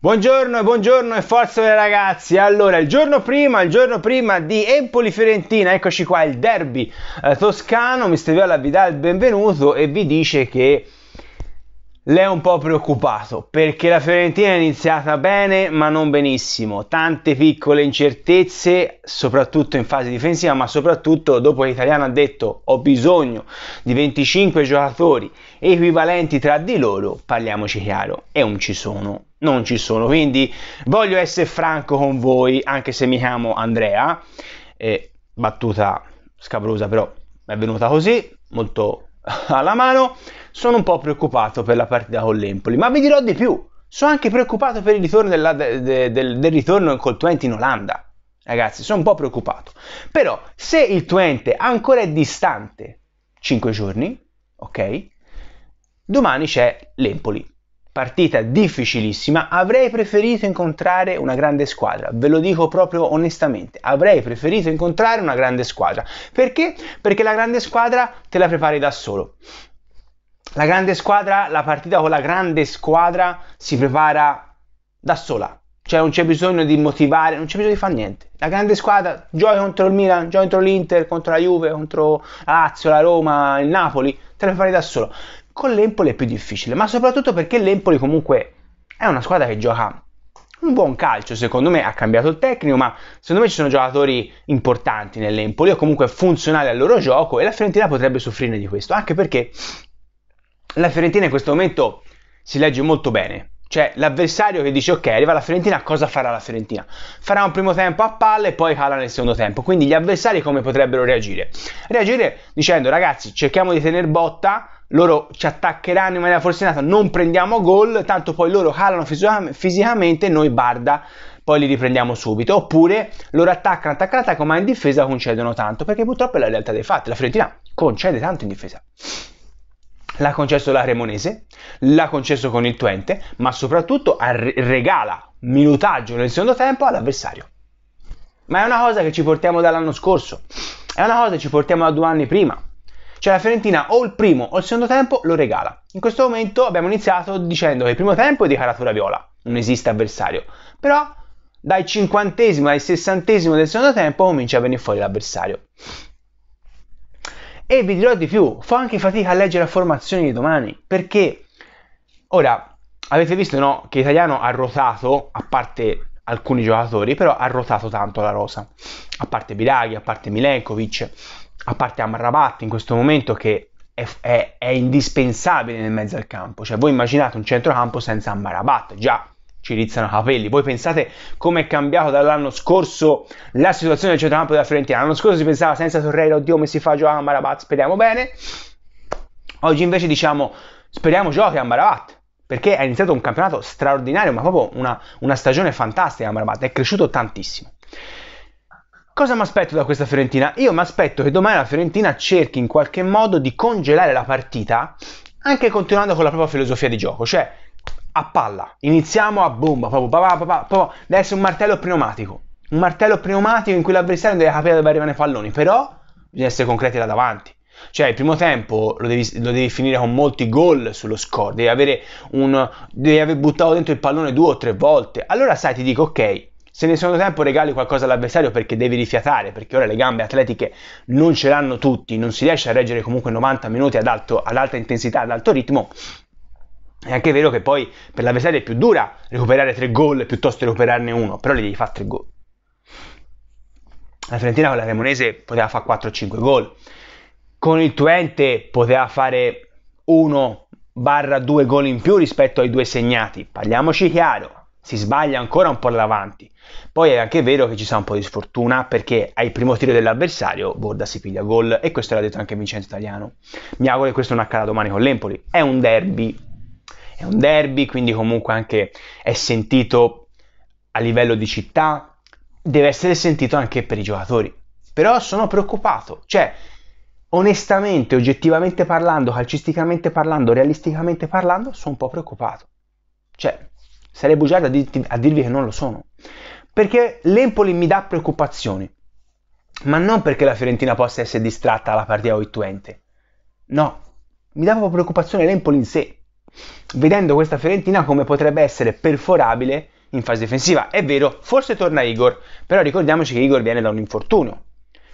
Buongiorno e buongiorno e forza ragazzi. Allora, il giorno prima, il giorno prima di Empoli Fiorentina, eccoci qua il derby eh, toscano, Mister Viola vi dà il benvenuto e vi dice che lei è un po' preoccupato perché la Fiorentina è iniziata bene ma non benissimo, tante piccole incertezze soprattutto in fase difensiva ma soprattutto dopo l'italiano ha detto ho bisogno di 25 giocatori equivalenti tra di loro, parliamoci chiaro, e non ci sono, non ci sono, quindi voglio essere franco con voi anche se mi chiamo Andrea, eh, battuta scabrosa però è venuta così, molto alla mano sono un po' preoccupato per la partita con l'Empoli, ma vi dirò di più, sono anche preoccupato per il ritorno della, de, de, del, del ritorno col Twente in Olanda. Ragazzi, sono un po' preoccupato. Però se il Twente ancora è distante 5 giorni, ok? Domani c'è l'Empoli. Partita difficilissima, avrei preferito incontrare una grande squadra, ve lo dico proprio onestamente, avrei preferito incontrare una grande squadra. Perché? Perché la grande squadra te la prepari da solo. La grande squadra, la partita con la grande squadra si prepara da sola, cioè non c'è bisogno di motivare, non c'è bisogno di fare niente. La grande squadra gioca contro il Milan, gioca contro l'Inter, contro la Juve, contro la Lazio, la Roma, il Napoli, te la fai da solo. Con l'Empoli è più difficile, ma soprattutto perché l'Empoli comunque è una squadra che gioca un buon calcio, secondo me ha cambiato il tecnico, ma secondo me ci sono giocatori importanti nell'Empoli o comunque funzionali al loro gioco e la Fiorentina potrebbe soffrire di questo, anche perché la Fiorentina in questo momento si legge molto bene. Cioè, l'avversario che dice ok, arriva la Fiorentina, cosa farà la Fiorentina? Farà un primo tempo a palle e poi cala nel secondo tempo. Quindi gli avversari come potrebbero reagire? Reagire dicendo ragazzi, cerchiamo di tenere botta, loro ci attaccheranno in maniera forsennata, non prendiamo gol, tanto poi loro calano fisica- fisicamente, noi barda, poi li riprendiamo subito. Oppure loro attaccano, attaccano, attaccano, ma in difesa concedono tanto, perché purtroppo è la realtà dei fatti, la Fiorentina concede tanto in difesa l'ha concesso la Cremonese, l'ha concesso con il Twente, ma soprattutto regala minutaggio nel secondo tempo all'avversario. Ma è una cosa che ci portiamo dall'anno scorso, è una cosa che ci portiamo da due anni prima. Cioè la Fiorentina o il primo o il secondo tempo lo regala. In questo momento abbiamo iniziato dicendo che il primo tempo è di caratura viola, non esiste avversario. Però dai cinquantesimo al sessantesimo del secondo tempo comincia a venire fuori l'avversario. E vi dirò di più, fa anche fatica a leggere la formazione di domani, perché ora avete visto no, che l'italiano ha rotato, a parte alcuni giocatori, però ha rotato tanto la rosa, a parte Biraghi, a parte Milenkovic, a parte Amrabat in questo momento che è, è, è indispensabile nel mezzo al campo, cioè voi immaginate un centrocampo senza Amrabat, già ci rizzano capelli. Voi pensate come è cambiato dall'anno scorso la situazione del centrocampo della Fiorentina. L'anno scorso si pensava senza Torreira, oddio, si fa giocare a Amarabat, speriamo bene. Oggi invece diciamo speriamo giochi a Amarabat. Perché è iniziato un campionato straordinario, ma proprio una, una stagione fantastica Amarabat, è cresciuto tantissimo. Cosa mi aspetto da questa Fiorentina? Io mi aspetto che domani la Fiorentina cerchi in qualche modo di congelare la partita, anche continuando con la propria filosofia di gioco, cioè a palla. Iniziamo a bomba, proprio, papà, papà, papà. deve essere un martello pneumatico. Un martello pneumatico in cui l'avversario deve capire dove arrivano i palloni, però bisogna essere concreti là davanti. Cioè, il primo tempo lo devi, lo devi, finire con molti gol sullo score, devi, avere un, devi aver buttato dentro il pallone due o tre volte. Allora, sai, ti dico, ok, se nel secondo tempo regali qualcosa all'avversario perché devi rifiatare, perché ora le gambe atletiche non ce l'hanno tutti, non si riesce a reggere comunque 90 minuti ad, alto, ad alta intensità, ad alto ritmo, è anche vero che poi per l'avversario è più dura recuperare tre gol piuttosto che recuperarne uno, però le devi fare tre gol. La Fiorentina con la Remonese poteva fare 4-5 gol. Con il Twente poteva fare 1-2 gol in più rispetto ai due segnati. Parliamoci chiaro, si sbaglia ancora un po' davanti. Poi è anche vero che ci sta un po' di sfortuna perché al primo tiro dell'avversario Borda si piglia gol e questo l'ha detto anche Vincenzo Italiano. Mi auguro che questo non accada domani con l'Empoli. È un derby, è un derby, quindi comunque anche è sentito a livello di città, deve essere sentito anche per i giocatori. Però sono preoccupato, cioè onestamente, oggettivamente parlando, calcisticamente parlando, realisticamente parlando, sono un po' preoccupato. Cioè, sarei bugiardo a, dirti, a dirvi che non lo sono. Perché l'Empoli mi dà preoccupazioni, ma non perché la Fiorentina possa essere distratta alla partita 8-20. No, mi dà proprio preoccupazione l'Empoli in sé vedendo questa Fiorentina come potrebbe essere perforabile in fase difensiva. È vero, forse torna Igor, però ricordiamoci che Igor viene da un infortunio,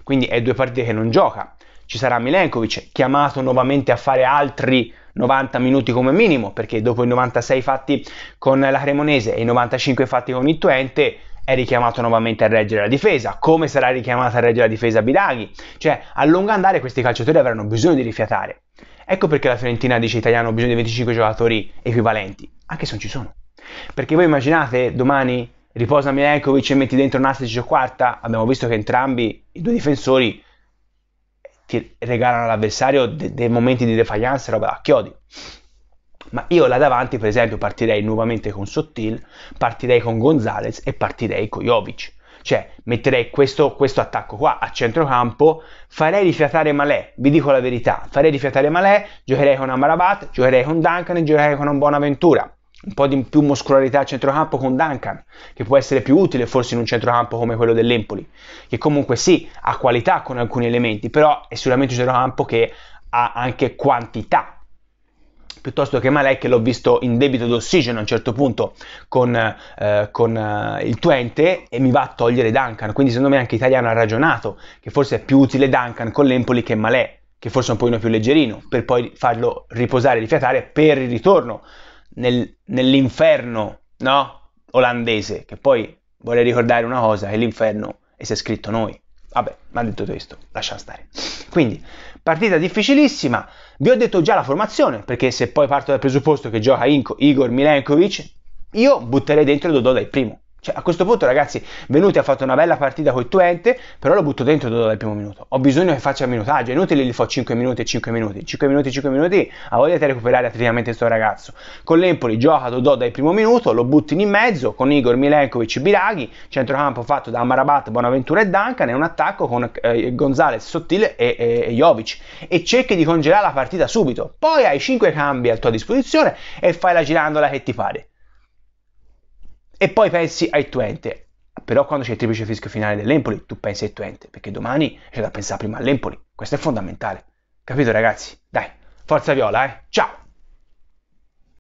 quindi è due partite che non gioca. Ci sarà Milenkovic chiamato nuovamente a fare altri 90 minuti come minimo, perché dopo i 96 fatti con la Cremonese e i 95 fatti con il Twente è richiamato nuovamente a reggere la difesa, come sarà richiamata a reggere la difesa Bidaghi. Cioè, a lungo andare questi calciatori avranno bisogno di rifiatare. Ecco perché la Fiorentina dice italiano ha bisogno di 25 giocatori equivalenti, anche se non ci sono. Perché voi immaginate domani riposa Milenkovic e metti dentro Nastic o quarta, abbiamo visto che entrambi i due difensori ti regalano all'avversario dei de momenti di defiance, roba da chiodi. Ma io là davanti, per esempio, partirei nuovamente con Sottil, partirei con Gonzalez e partirei con Jovic. Cioè, metterei questo, questo attacco qua a centrocampo, farei rifiatare Malè, vi dico la verità, farei rifiatare Malè, giocherei con Amarabat, giocherei con Duncan e giocherei con un Bonaventura un po' di più muscolarità a centrocampo con Duncan, che può essere più utile forse in un centrocampo come quello dell'Empoli, che comunque sì, ha qualità con alcuni elementi, però è sicuramente un centrocampo che ha anche quantità piuttosto che Malek l'ho visto in debito d'ossigeno a un certo punto con, eh, con eh, il Twente e mi va a togliere Duncan, quindi secondo me anche Italiano ha ragionato che forse è più utile Duncan con l'Empoli che Malek, che forse è un pochino più leggerino, per poi farlo riposare, rifiatare per il ritorno nel, nell'inferno no? olandese, che poi vorrei ricordare una cosa, che l'inferno e si è scritto noi. Vabbè, ma detto questo, lascia stare. Quindi, partita difficilissima. Vi ho detto già la formazione, perché se poi parto dal presupposto che gioca Inco, Igor Milenkovic, io butterei dentro Dodò dai primo. Cioè, a questo punto, ragazzi, Venuti ha fatto una bella partita col Twente, però lo butto dentro dal primo minuto. Ho bisogno che faccia minutaggio, è inutile gli fa 5 minuti e 5 minuti. 5 minuti e 5 minuti, a voglia di recuperare attivamente questo ragazzo. Con l'Empoli gioca Dodò dal primo minuto, lo butti in mezzo, con Igor Milenkovic e Biraghi, centrocampo fatto da Amarabat, Bonaventura e Duncan, e un attacco con eh, Gonzales, Sottile e, e, e Jovic. E cerchi di congelare la partita subito. Poi hai 5 cambi a tua disposizione e fai la girandola che ti pare. E poi pensi ai Twente. Però quando c'è il triplice fischio finale dell'Empoli, tu pensi ai Twente, perché domani c'è da pensare prima all'Empoli. Questo è fondamentale. Capito ragazzi? Dai, forza Viola, eh? Ciao!